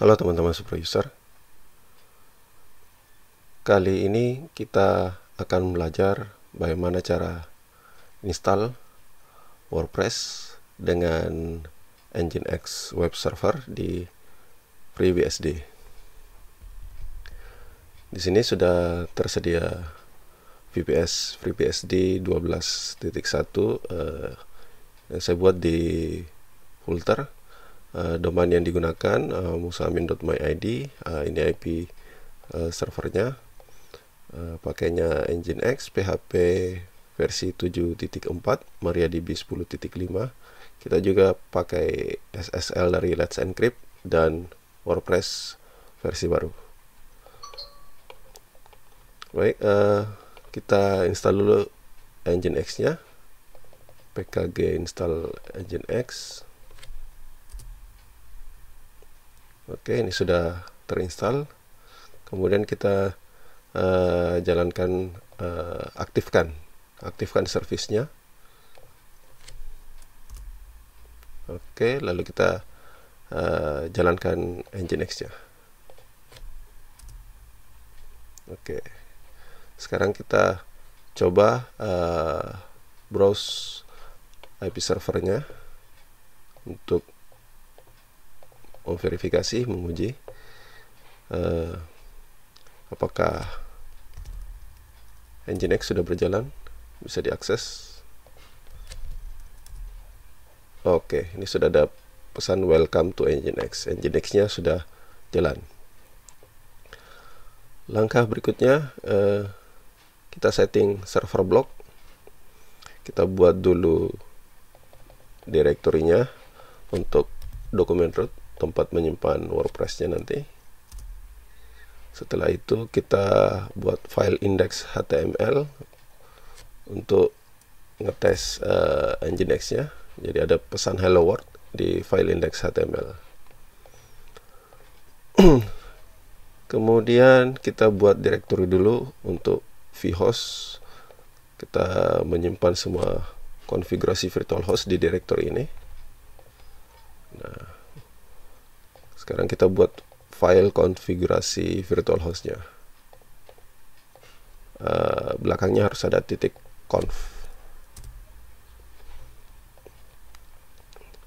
Halo teman-teman user Kali ini kita akan belajar bagaimana cara install WordPress dengan Nginx web server di FreeBSD Di sini sudah tersedia VPS FreeBSD 12.1 eh, yang saya buat di folder doman eh, domain yang digunakan uh, eh, musamin.myid uh, eh, ini IP uh, servernya uh, pakainya Nginx PHP versi 7.4 MariaDB 10.5 kita juga pakai SSL dari Let's Encrypt dan WordPress versi baru baik uh, kita install dulu Nginx nya pkg install Nginx oke ini sudah terinstall kemudian kita uh, jalankan uh, aktifkan aktifkan servisnya Oke, lalu kita uh, jalankan Nginx-nya. Oke, sekarang kita coba uh, browse IP servernya untuk Oh, verifikasi menguji uh, apakah Nginx sudah berjalan bisa diakses oke okay, ini sudah ada pesan welcome to Nginx Nginx nya sudah jalan langkah berikutnya uh, kita setting server block kita buat dulu direktorinya untuk dokumen root tempat menyimpan WordPress-nya nanti. Setelah itu kita buat file index HTML untuk ngetes uh, eh, Nginx-nya. Jadi ada pesan hello world di file index HTML. Kemudian kita buat directory dulu untuk vhost. Kita menyimpan semua konfigurasi virtual host di directory ini. Nah, sekarang kita buat file konfigurasi virtual hostnya. Uh, belakangnya harus ada titik conf.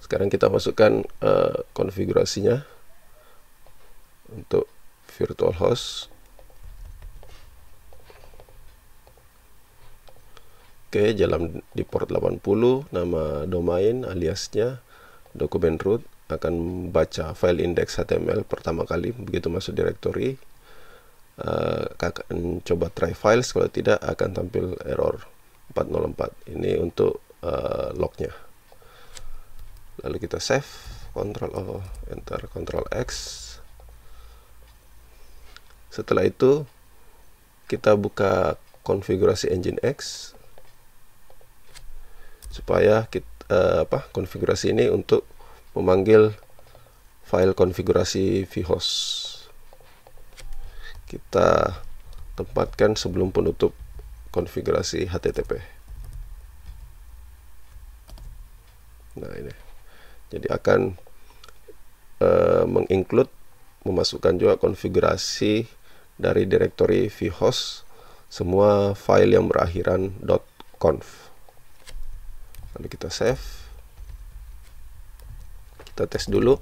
Sekarang kita masukkan uh, konfigurasinya untuk virtual host. Oke, jalan di port 80, nama domain aliasnya, dokumen root, akan baca file index HTML pertama kali begitu masuk directory uh, eh, akan coba try files kalau tidak akan tampil error 404 ini untuk uh, lognya lalu kita save control O enter control X setelah itu kita buka konfigurasi engine X supaya kita uh, eh, apa konfigurasi ini untuk memanggil file konfigurasi vhost kita tempatkan sebelum penutup konfigurasi http nah ini jadi akan uh, menginclude memasukkan juga konfigurasi dari direktori vhost semua file yang berakhiran .conf lalu kita save kita tes dulu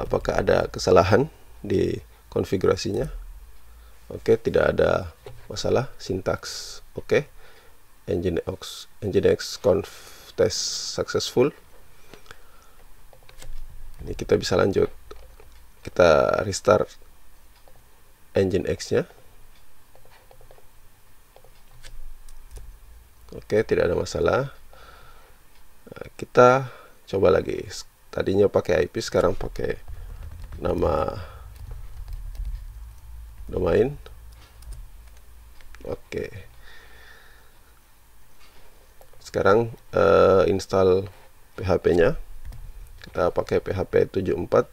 apakah ada kesalahan di konfigurasinya oke tidak ada masalah sintaks oke nginx nginx conf test successful ini kita bisa lanjut kita restart engine X nya oke tidak ada masalah nah, kita coba lagi tadinya pakai IP sekarang pakai nama domain oke sekarang uh, install PHP nya kita pakai PHP 74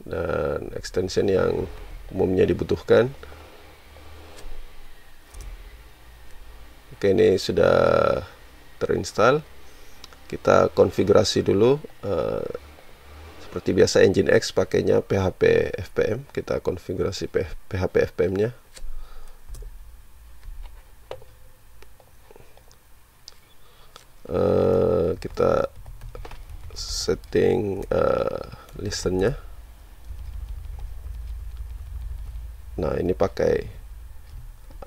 dan extension yang umumnya dibutuhkan oke ini sudah terinstall kita konfigurasi dulu uh, seperti biasa engine X pakainya PHP FPM kita konfigurasi PHP FPM nya uh, eh, kita setting uh, eh, nya nah ini pakai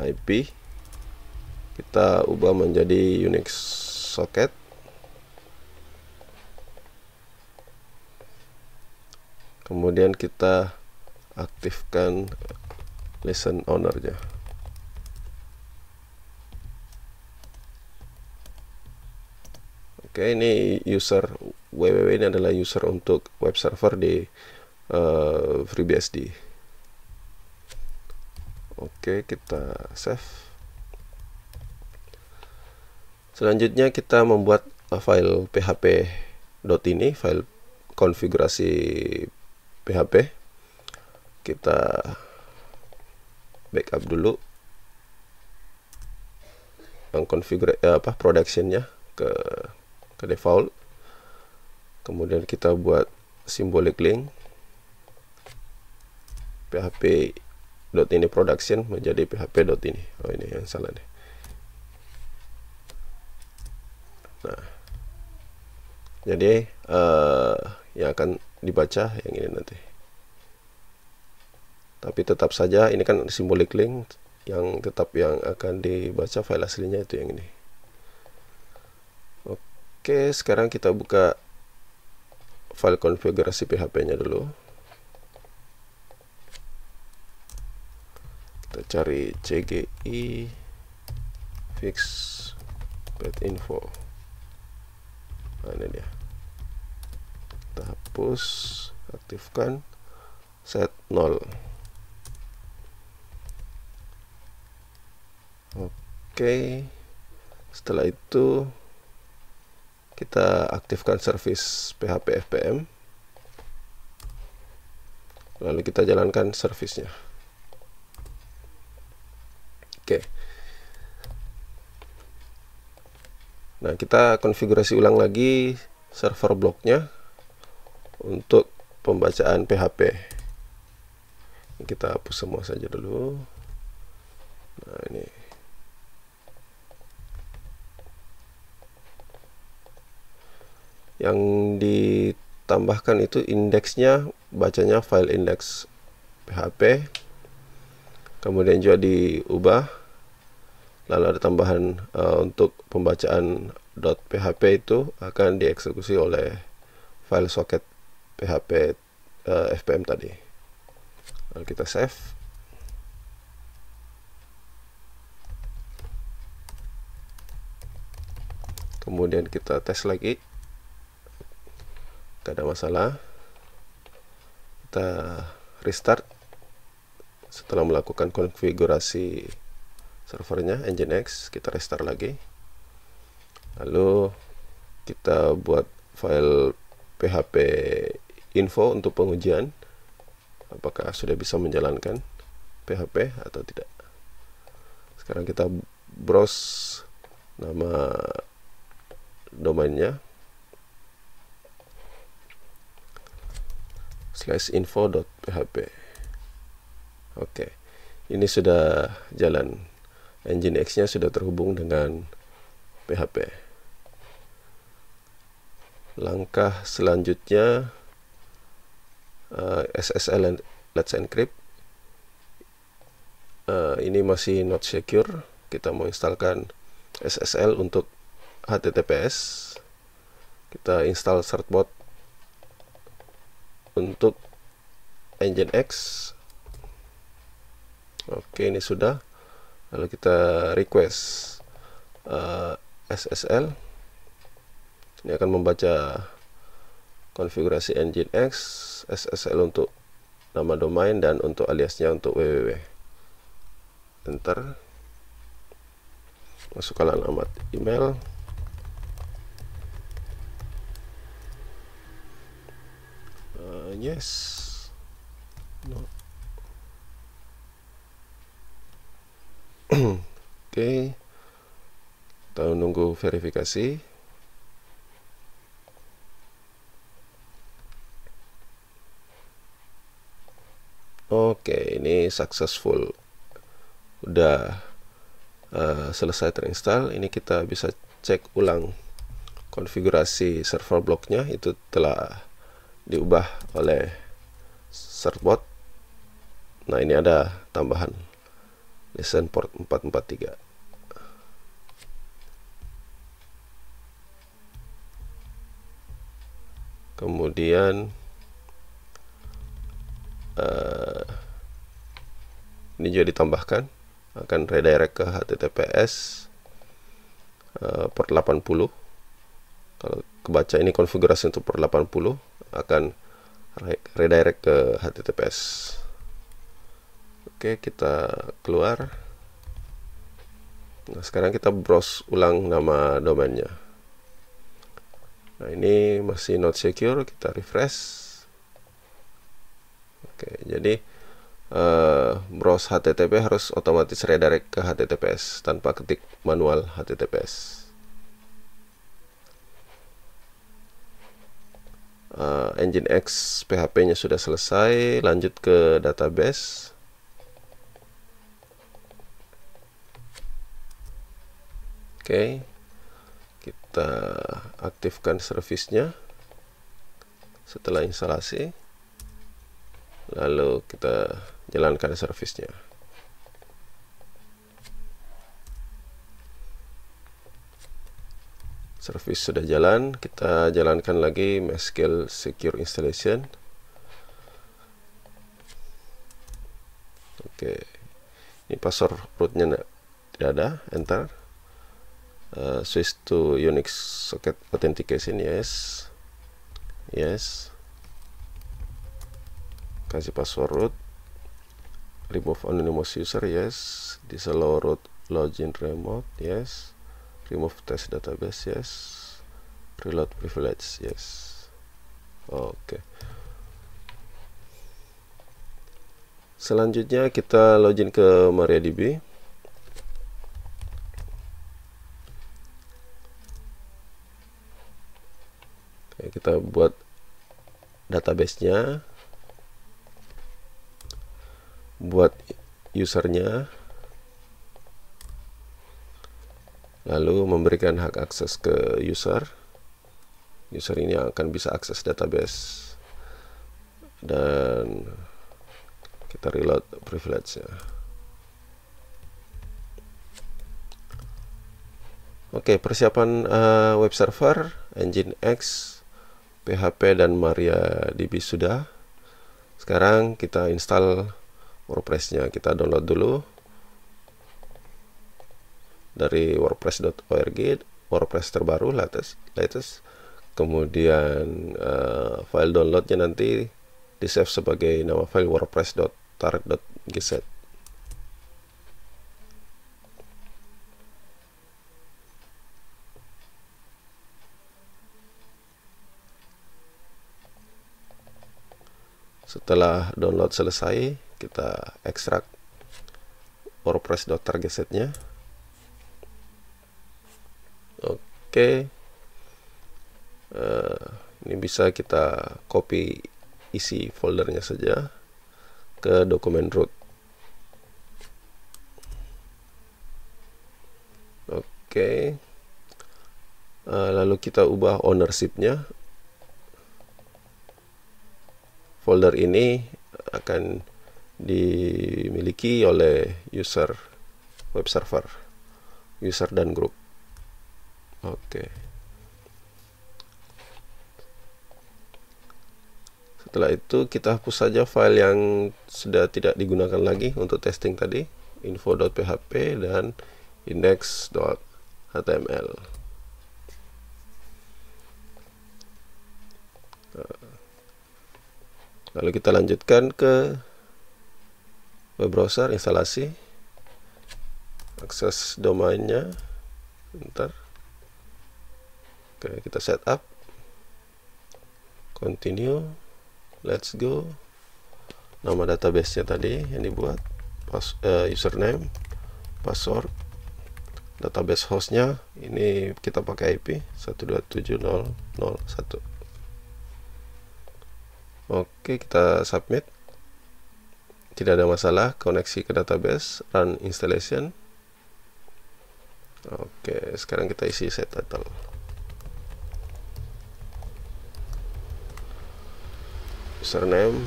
IP kita ubah menjadi Unix socket kemudian kita aktifkan lesson ownernya oke ini user www ini adalah user untuk web server di uh, FreeBSD oke kita save selanjutnya kita membuat file php ini file konfigurasi PHP kita backup dulu mengkonfigur eh, apa productionnya ke ke default kemudian kita buat symbolic link php dot ini production menjadi php dot ini oh ini yang salah deh. nah jadi uh, yang akan dibaca yang ini nanti tapi tetap saja ini kan simbolik link yang tetap yang akan dibaca file aslinya itu yang ini oke sekarang kita buka file konfigurasi PHP nya dulu kita cari cgi fix path info nah, ini dia kita hapus aktifkan set 0 oke setelah itu kita aktifkan service PHP FPM lalu kita jalankan servisnya Nah, kita konfigurasi ulang lagi server bloknya untuk pembacaan PHP. Kita hapus semua saja dulu. Nah, ini. Yang ditambahkan itu indeksnya bacanya file index PHP. Kemudian juga diubah lalu ada tambahan uh, untuk pembacaan .php itu akan dieksekusi oleh file socket php uh, eh, fpm tadi lalu kita save kemudian kita tes lagi tidak ada masalah kita restart setelah melakukan konfigurasi servernya nginx kita restart lagi lalu kita buat file php info untuk pengujian apakah sudah bisa menjalankan php atau tidak sekarang kita browse nama domainnya slash info.php oke okay. ini sudah jalan Engine x nya sudah terhubung dengan PHP langkah selanjutnya uh, eh, SSL Let's Encrypt uh, ini masih not secure kita mau instalkan SSL untuk HTTPS kita install certbot untuk Engine X. oke ini sudah lalu kita request uh, eh, SSL ini akan membaca konfigurasi nginx SSL untuk nama domain dan untuk aliasnya untuk www enter masukkan alamat email uh, yes no Oke. Kita nunggu verifikasi. Oke, ini successful. Udah uh, selesai terinstall. Ini kita bisa cek ulang konfigurasi server blocknya itu telah diubah oleh servbot. Nah, ini ada tambahan. Nissan port 443 kemudian uh, ini juga ditambahkan akan redirect ke https uh, eh, port 80 kalau kebaca ini konfigurasi untuk port 80 akan redirect ke https Oke, kita keluar. Nah, sekarang kita browse ulang nama domainnya. Nah, ini masih not secure, kita refresh. Oke, jadi uh, eh, browse HTTP harus otomatis redirect ke HTTPS tanpa ketik manual HTTPS. Uh, eh, Engine X PHP-nya sudah selesai, lanjut ke database. Oke. Kita aktifkan servisnya setelah instalasi. Lalu kita jalankan servisnya. Servis sudah jalan, kita jalankan lagi MySQL Secure Installation. Oke, ini password rootnya tidak ada, enter uh, eh, switch to Unix socket authentication yes yes kasih password root remove anonymous user yes disallow root login remote yes remove test database yes reload privilege yes oke okay. selanjutnya kita login ke MariaDB kita buat databasenya buat usernya lalu memberikan hak akses ke user user ini akan bisa akses database dan kita reload privilege nya oke persiapan uh, web server engine X PHP dan MariaDB sudah. Sekarang kita install WordPress-nya. Kita download dulu dari wordpress.org, WordPress terbaru latest, latest. Kemudian uh, file downloadnya nanti di save sebagai nama file wordpress.tar.gz. setelah download selesai kita ekstrak wordpress.targetsetnya oke okay. uh, eh, ini bisa kita copy isi foldernya saja ke dokumen root oke eh, lalu kita ubah ownershipnya folder ini akan dimiliki oleh user web server user dan grup oke setelah itu kita hapus saja file yang sudah tidak digunakan lagi untuk testing tadi info.php dan index.html uh. Nah, lalu kita lanjutkan ke web browser instalasi akses domainnya ntar oke kita setup continue let's go nama database nya tadi yang dibuat pas, uh, username password database hostnya ini kita pakai IP 127.0.0.1 Oke, kita submit. Tidak ada masalah, koneksi ke database, run installation. Oke, sekarang kita isi set title. Username,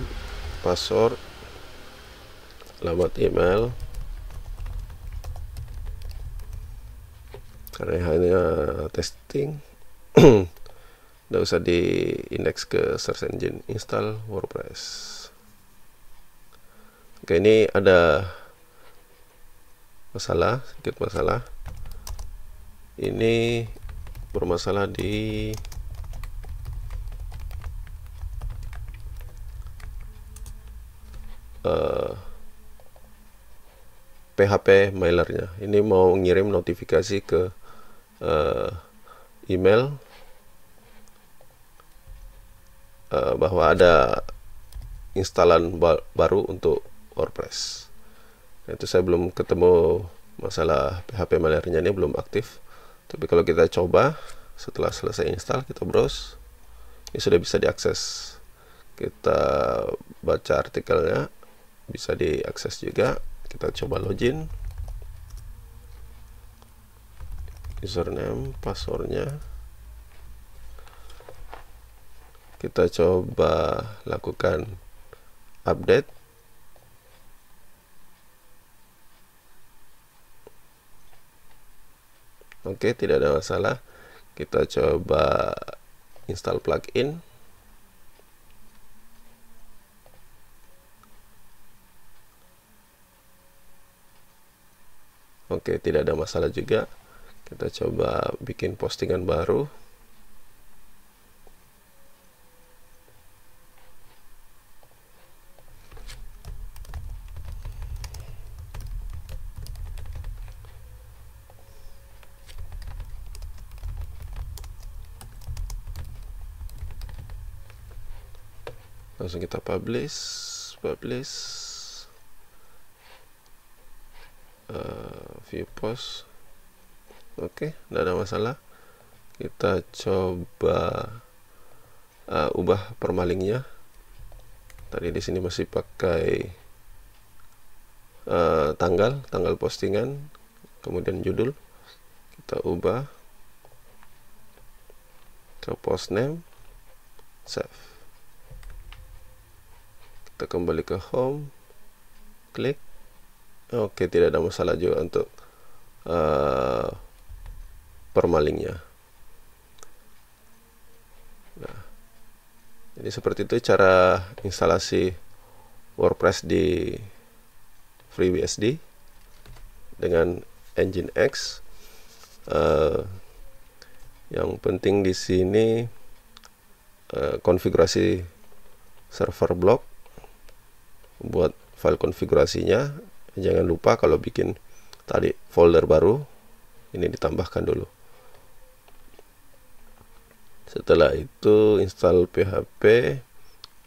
password, alamat email. Karena hanya testing. Nggak usah di indeks ke search engine. Install WordPress. Oke, ini ada masalah, sedikit masalah. Ini bermasalah di uh, eh, PHP mailernya. Ini mau ngirim notifikasi ke uh, email Eh, bahwa ada instalan baru untuk WordPress. Nah, itu saya belum ketemu masalah PHP malernya ini belum aktif. Tapi kalau kita coba setelah selesai install kita browse ini sudah bisa diakses. Kita baca artikelnya bisa diakses juga. Kita coba login username, passwordnya kita coba lakukan update oke tidak ada masalah kita coba install plugin oke tidak ada masalah juga kita coba bikin postingan baru langsung kita publish publish uh, view post oke okay, tidak ada masalah kita coba uh, ubah permalingnya tadi di sini masih pakai uh, tanggal tanggal postingan kemudian judul kita ubah ke post name save kita kembali ke home klik oke tidak ada masalah juga untuk uh, permalingnya nah jadi seperti itu cara instalasi WordPress di FreeBSD dengan engine X uh, yang penting di sini uh, konfigurasi server block buat file konfigurasinya jangan lupa kalau bikin tadi folder baru ini ditambahkan dulu setelah itu install php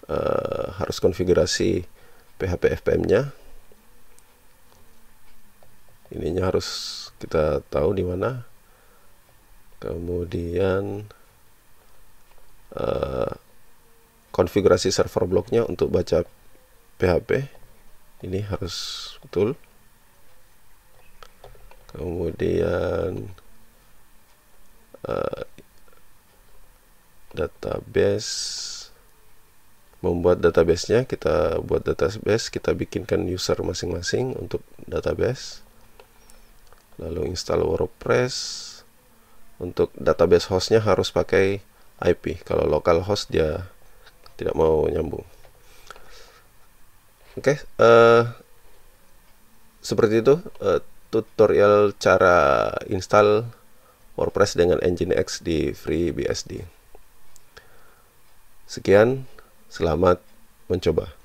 uh, eh, harus konfigurasi php fpm nya ininya harus kita tahu di mana kemudian uh, konfigurasi server bloknya untuk baca PHP ini harus betul kemudian uh, database membuat databasenya kita buat database kita bikinkan user masing-masing untuk database lalu install WordPress untuk database hostnya harus pakai IP kalau local host dia tidak mau nyambung Oke, okay, uh, eh, seperti itu uh, tutorial cara install WordPress dengan engine X di FreeBSD. Sekian, selamat mencoba.